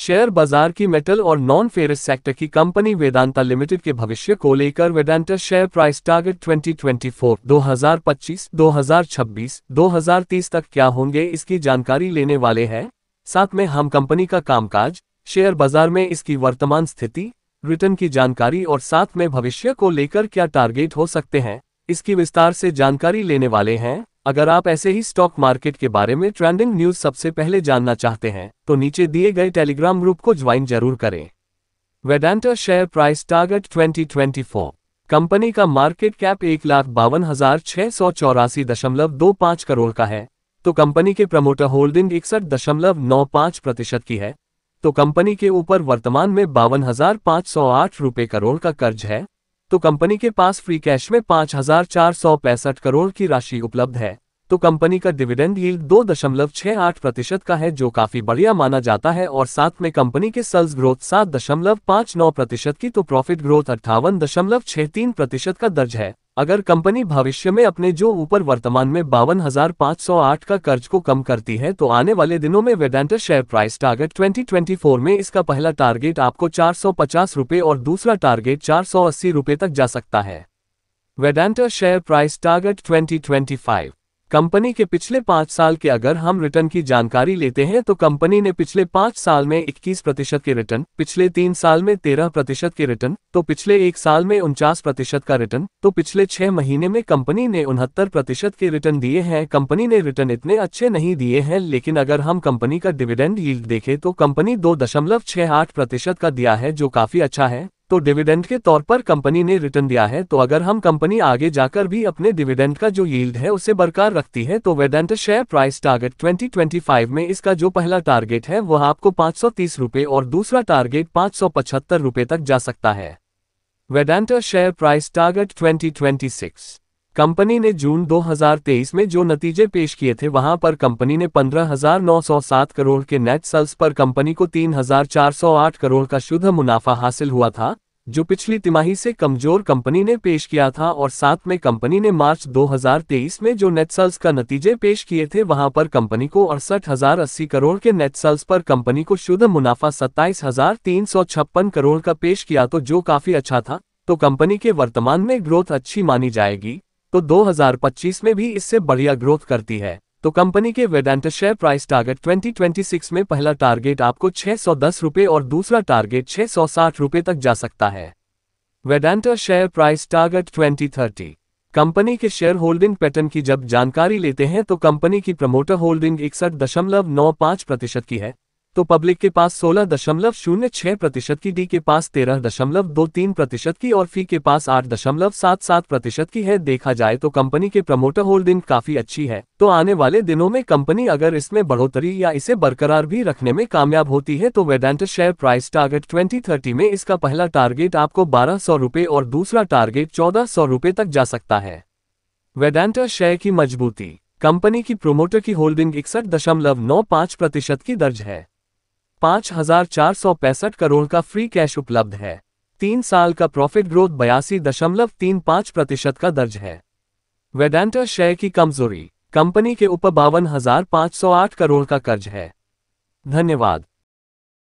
share बाजार की metal और नॉन फेरिस सेक्टर की कंपनी वेदांता लिमिटेड के भविष्य को लेकर वेदांता शेयर प्राइस टारगेट 2024, 2025, 2026, 2030 तक क्या होंगे इसकी जानकारी लेने वाले हैं साथ में हम कंपनी का कामकाज शेयर बाजार में इसकी वर्तमान स्थिति रिटर्न की जानकारी और साथ में भविष्य को लेकर क्या टारगेट हो सकते हैं इसकी विस्तार से जानकारी लेने वाले हैं अगर आप ऐसे ही स्टॉक मार्केट के बारे में ट्रेंडिंग न्यूज सबसे पहले जानना चाहते हैं तो नीचे दिए गए टेलीग्राम ग्रुप को ज्वाइन जरूर करें Vedanta share price target 2024 company का मार्केट कैप एक लाख बावन हजार छह सौ चौरासी दशमलव दो पांच करोड़ का है तो कंपनी के प्रमोटर होल्डिंग इकसठ दशमलव नौ पांच प्रतिशत की है तो कंपनी के ऊपर वर्तमान में बावन हजार पांच सौ आठ रुपए करोड़ का कर्ज है तो कंपनी के पास फ्री कैश में पाँच हजार चार सौ पैंसठ करोड़ की राशि उपलब्ध है तो कंपनी का डिविडेंड यील्ड दो दशमलव छह आठ प्रतिशत का है जो काफी बढ़िया माना जाता है और साथ में कंपनी के सेल्स ग्रोथ सात दशमलव पाँच नौ प्रतिशत की तो प्रॉफिट ग्रोथ अट्ठावन दशमलव छह तीन प्रतिशत का दर्ज है अगर कंपनी भविष्य में अपने जो ऊपर वर्तमान में बावन का कर्ज को कम करती है तो आने वाले दिनों में वेदांता शेयर प्राइस टारगेट 2024 में इसका पहला टारगेट आपको चार रुपए और दूसरा टारगेट चार रुपए तक जा सकता है Vedanta share price target 2025 company के पिछले पाँच साल के अगर हम रिटर्न की जानकारी लेते हैं तो कंपनी ने पिछले पाँच साल में 21 प्रतिशत के रिटर्न पिछले तीन साल में 13 प्रतिशत के रिटर्न तो पिछले एक साल में उनचास प्रतिशत का रिटर्न तो पिछले छह महीने में कंपनी ने उनहत्तर प्रतिशत के रिटर्न दिए हैं कंपनी ने रिटर्न इतने अच्छे नहीं दिए हैं लेकिन अगर हम कंपनी का डिविडेंड यील्ड देखें तो कंपनी दो प्रतिशत का दिया है जो काफी अच्छा है तो डिविडेंड के तौर पर कंपनी ने रिटर्न दिया है तो अगर हम कंपनी आगे जाकर भी अपने डिविडेंड का जो यील्ड है उसे बरकरार रखती है तो वेदेंट शेयर प्राइस टारगेट 2025 में इसका जो पहला टारगेट है वह आपको पाँच रुपए और दूसरा टारगेट पाँच रुपए तक जा सकता है Vedanta share price target twenty company ने जून 2023 में जो नतीजे पेश किए थे वहां पर कंपनी ने 15,907 करोड़ के नेट सेल्स पर कंपनी को 3,408 करोड़ का शुद्ध मुनाफा हासिल हुआ था जो पिछली तिमाही से कमजोर कंपनी ने पेश किया था और साथ में कंपनी ने मार्च 2023 में जो नेट सेल्स का नतीजे पेश किए थे वहां पर कंपनी को अड़सठ करोड़ के नेट सेल्स पर कंपनी को शुद्ध मुनाफा सत्ताईस करोड़ का पेश किया तो जो काफी अच्छा था तो कंपनी के वर्तमान में ग्रोथ अच्छी मानी जाएगी तो 2025 में भी इससे बढ़िया ग्रोथ करती है तो कंपनी के वेदांत शेयर प्राइस टारगेट 2026 में पहला टारगेट आपको छह सौ और दूसरा टारगेट छह सौ तक जा सकता है Vedanta share price target 2030 company के शेयर होल्डिंग पैटर्न की जब जानकारी लेते हैं तो कंपनी की प्रमोटर होल्डिंग इकसठ दशमलव नौ पांच प्रतिशत की है तो पब्लिक के पास सोलह दशमलव शून्य छह प्रतिशत की डी के पास तेरह दशमलव दो तीन प्रतिशत की और फी e के पास आठ दशमलव सात सात प्रतिशत की है देखा जाए तो कंपनी के प्रमोटर होल्डिंग काफी अच्छी है तो आने वाले दिनों में कंपनी अगर इसमें बढ़ोतरी या इसे बरकरार भी रखने में कामयाब होती है तो Vedanta share price target thirty में इसका पहला टारगेट आपको बारह सौ रुपये और दूसरा टारगेट चौदह सौ रुपये तक जा सकता है वेदांता शेयर की मजबूती कंपनी की प्रोमोटर की होल्डिंग इकसठ दशमलव नौ पाँच प्रतिशत की दर्ज है पाँच हजार चार सौ पैंसठ करोड़ का फ्री कैश उपलब्ध है तीन साल का प्रॉफिट ग्रोथ बयासी दशमलव तीन पाँच प्रतिशत का दर्ज है वेडेंटा शेयर की कमजोरी कंपनी के ऊपर बावन हजार पाँच सौ आठ करोड़ का कर्ज है धन्यवाद